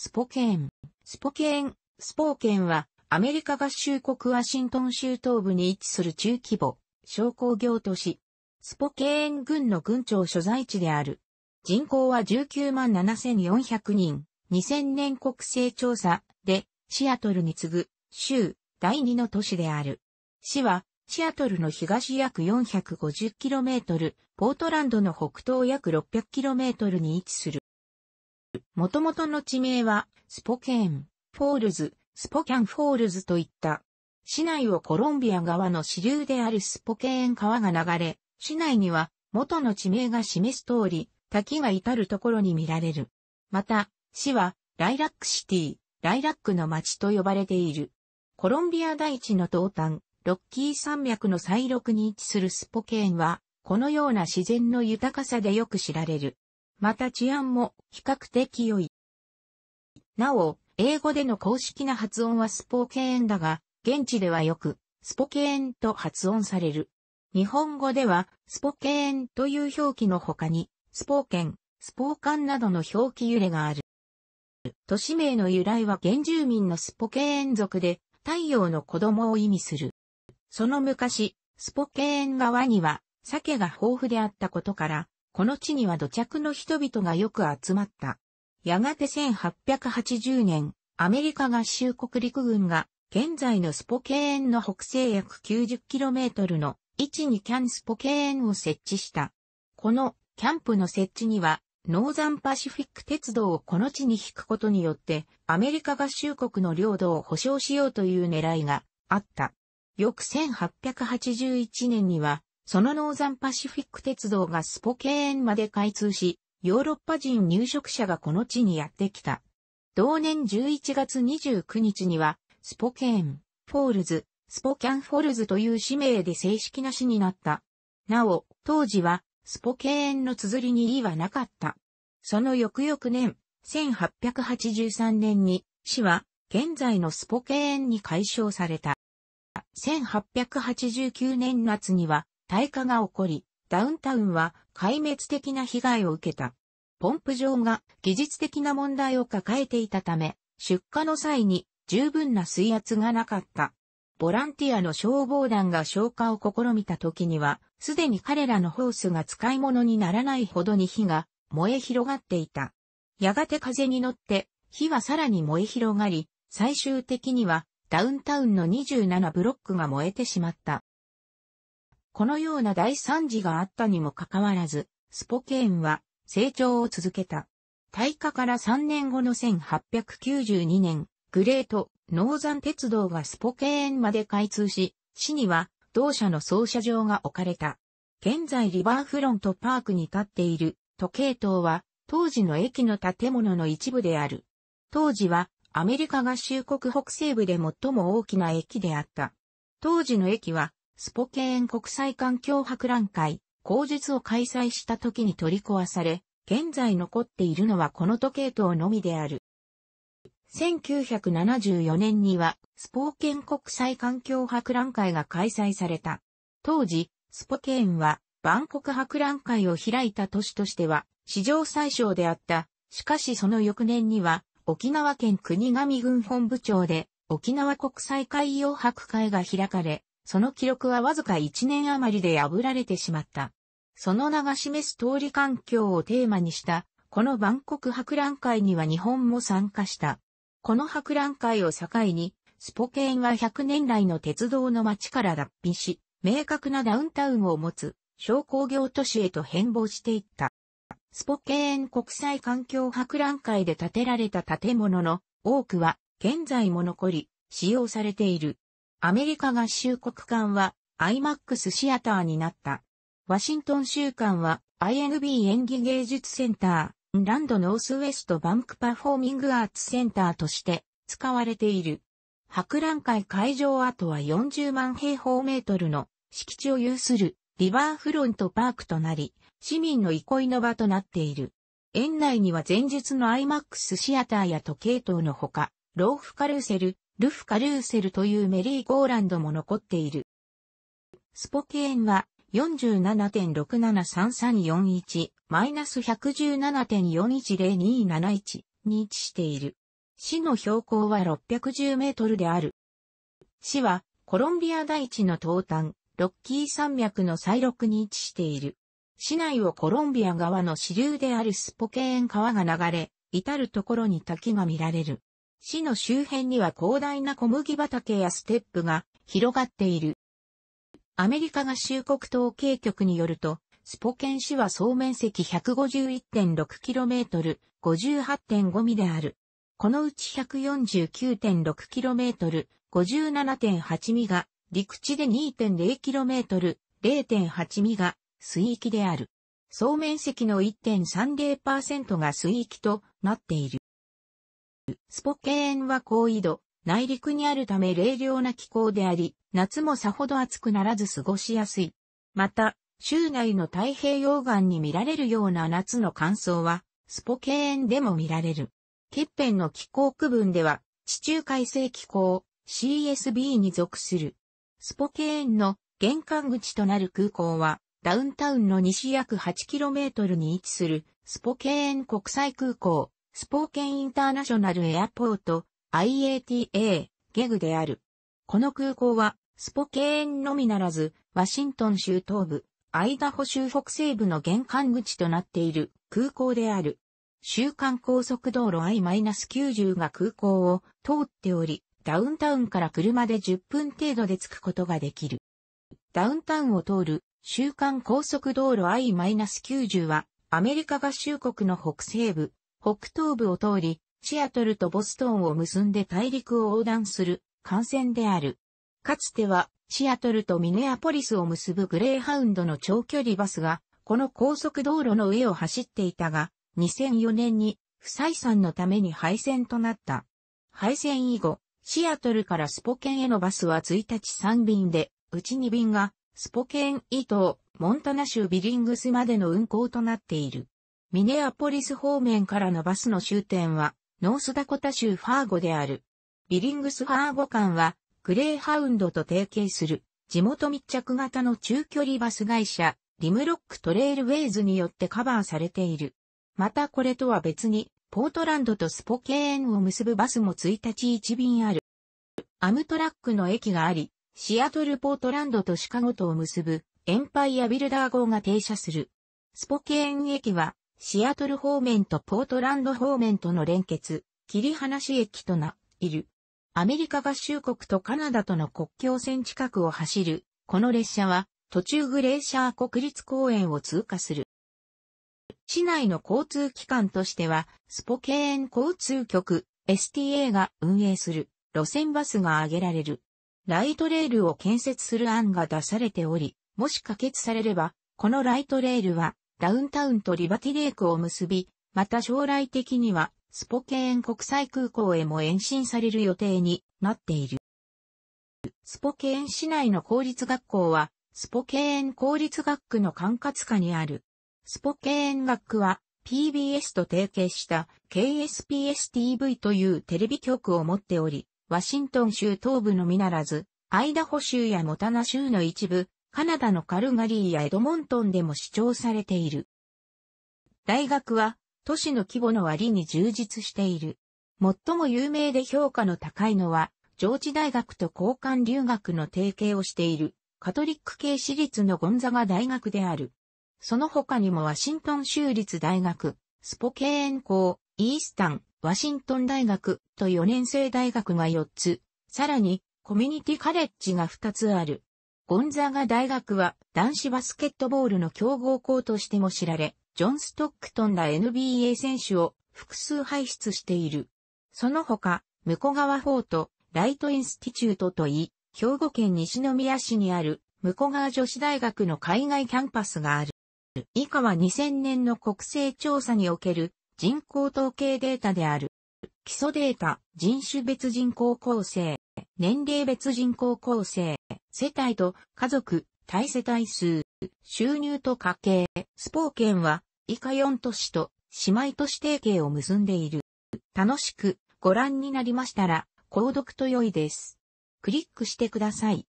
スポケーン。スポケーン、スポーケンは、アメリカ合衆国ワシントン州東部に位置する中規模、商工業都市。スポケーン軍の軍庁所在地である。人口は19万7400人。2000年国勢調査で、シアトルに次ぐ、州、第2の都市である。市は、シアトルの東約 450km、ポートランドの北東約 600km に位置する。元々の地名は、スポケーン、フォールズ、スポキャンフォールズといった。市内をコロンビア側の支流であるスポケーン川が流れ、市内には元の地名が示す通り、滝が至るところに見られる。また、市はライラックシティ、ライラックの町と呼ばれている。コロンビア大地の東端、ロッキー山脈の最麓に位置するスポケーンは、このような自然の豊かさでよく知られる。また治安も比較的良い。なお、英語での公式な発音はスポケーンだが、現地ではよく、スポケーンと発音される。日本語では、スポケーンという表記の他に、スポーケン、スポーカンなどの表記揺れがある。都市名の由来は原住民のスポケーン族で、太陽の子供を意味する。その昔、スポケーン側には、鮭が豊富であったことから、この地には土着の人々がよく集まった。やがて1880年、アメリカ合衆国陸軍が、現在のスポケーンの北西約 90km の位置にキャンスポケーンを設置した。このキャンプの設置には、ノーザンパシフィック鉄道をこの地に引くことによって、アメリカ合衆国の領土を保障しようという狙いがあった。翌1881年には、そのノーザンパシフィック鉄道がスポケーンまで開通し、ヨーロッパ人入植者がこの地にやってきた。同年11月29日には、スポケーン、フォールズ、スポキャンフォールズという氏名で正式な市になった。なお、当時は、スポケーンの綴りに意はなかった。その翌々年、1883年に、市は、現在のスポケーンに解消された。1889年夏には、耐火が起こり、ダウンタウンは壊滅的な被害を受けた。ポンプ場が技術的な問題を抱えていたため、出火の際に十分な水圧がなかった。ボランティアの消防団が消火を試みた時には、すでに彼らのホースが使い物にならないほどに火が燃え広がっていた。やがて風に乗って火はさらに燃え広がり、最終的にはダウンタウンの27ブロックが燃えてしまった。このような大惨事があったにもかかわらず、スポケーンは成長を続けた。大火から3年後の1892年、グレート、ノーザン鉄道がスポケーンまで開通し、市には同社の操車場が置かれた。現在リバーフロントパークに立っている時計塔は当時の駅の建物の一部である。当時はアメリカ合衆国北西部で最も大きな駅であった。当時の駅はスポケーン国際環境博覧会、口述を開催した時に取り壊され、現在残っているのはこの時計塔のみである。1974年には、スポーケン国際環境博覧会が開催された。当時、スポケーンは、万国博覧会を開いた都市としては、史上最小であった。しかしその翌年には、沖縄県国神軍本部長で、沖縄国際海洋博会が開かれ、その記録はわずか1年余りで破られてしまった。その名が示す通り環境をテーマにした、この万国博覧会には日本も参加した。この博覧会を境に、スポケーンは100年来の鉄道の街から脱皮し、明確なダウンタウンを持つ商工業都市へと変貌していった。スポケーン国際環境博覧会で建てられた建物の多くは現在も残り使用されている。アメリカ合衆国館は IMAX シアターになった。ワシントン州館は INB 演技芸術センター、ランドノースウェストバンクパフォーミングアーツセンターとして使われている。博覧会会場跡は40万平方メートルの敷地を有するリバーフロントパークとなり、市民の憩いの場となっている。園内には前日の IMAX シアターや時計塔のほか、ローフカルーセル、ルフ・カルーセルというメリーゴーランドも残っている。スポケーンは47.673341マイナス117.410271に位置している。市の標高は610メートルである。市はコロンビア大地の東端、ロッキー山脈の最陸に位置している。市内をコロンビア側の支流であるスポケーン川が流れ、至るところに滝が見られる。市の周辺には広大な小麦畑やステップが広がっている。アメリカ合衆国統計局によると、スポケン市は総面積 151.6km、58.5ミである。このうち 149.6km、57.8ミが陸地で 2.0km、0.8ミが水域である。総面積の1.30%が水域となっている。スポケーンは高緯度、内陸にあるため冷涼な気候であり、夏もさほど暑くならず過ごしやすい。また、州内の太平洋岸に見られるような夏の乾燥は、スポケーンでも見られる。欠片の気候区分では、地中海性気候、CSB に属する。スポケーンの玄関口となる空港は、ダウンタウンの西約 8km に位置する、スポケーン国際空港、スポーケンインターナショナルエアポート、IATA、ゲグである。この空港は、スポケーンのみならず、ワシントン州東部、アイダホ州北西部の玄関口となっている空港である。週間高速道路 I-90 が空港を通っており、ダウンタウンから車で10分程度で着くことができる。ダウンタウンを通る週間高速道路 I-90 は、アメリカ合衆国の北西部、北東部を通り、シアトルとボストンを結んで大陸を横断する幹線である。かつては、シアトルとミネアポリスを結ぶグレーハウンドの長距離バスが、この高速道路の上を走っていたが、2004年に不採算のために廃線となった。廃線以後、シアトルからスポケンへのバスは1日3便で、うち2便がスポケン伊東、モンタナ州ビリングスまでの運行となっている。ミネアポリス方面からのバスの終点は、ノースダコタ州ファーゴである。ビリングスファーゴ間は、グレーハウンドと提携する、地元密着型の中距離バス会社、リムロックトレイルウェイズによってカバーされている。またこれとは別に、ポートランドとスポケーンを結ぶバスも1日1便ある。アムトラックの駅があり、シアトルポートランドとシカゴとを結ぶエンパイアビルダー号が停車する。スポケーン駅はシアトル方面とポートランド方面との連結、切り離し駅とな、いる。アメリカ合衆国とカナダとの国境線近くを走る、この列車は、途中グレーシャー国立公園を通過する。市内の交通機関としては、スポケーン交通局、STA が運営する、路線バスが挙げられる。ライトレールを建設する案が出されており、もし可決されれば、このライトレールは、ダウンタウンとリバティレイクを結び、また将来的にはスポケーン国際空港へも延伸される予定になっている。スポケーン市内の公立学校は、スポケーン公立学区の管轄下にある。スポケーン学区は PBS と提携した KSPSTV というテレビ局を持っており、ワシントン州東部のみならず、アイダホ州やモタナ州の一部、カナダのカルガリーやエドモントンでも主張されている。大学は都市の規模の割に充実している。最も有名で評価の高いのは、上智大学と交換留学の提携をしている、カトリック系私立のゴンザガ大学である。その他にもワシントン州立大学、スポケーン校、イースタン、ワシントン大学と4年生大学が4つ、さらにコミュニティカレッジが2つある。ゴンザーガ大学は男子バスケットボールの強豪校としても知られ、ジョン・ストックトンら NBA 選手を複数輩出している。その他、向川フォート、ライトインスティチュートといい、兵庫県西宮市にある向川女子大学の海外キャンパスがある。以下は2000年の国勢調査における人口統計データである。基礎データ、人種別人口構成、年齢別人口構成、世帯と家族、対世帯数、収入と家計、スポーンは以下4都市と姉妹都市提携を結んでいる。楽しくご覧になりましたら、購読と良いです。クリックしてください。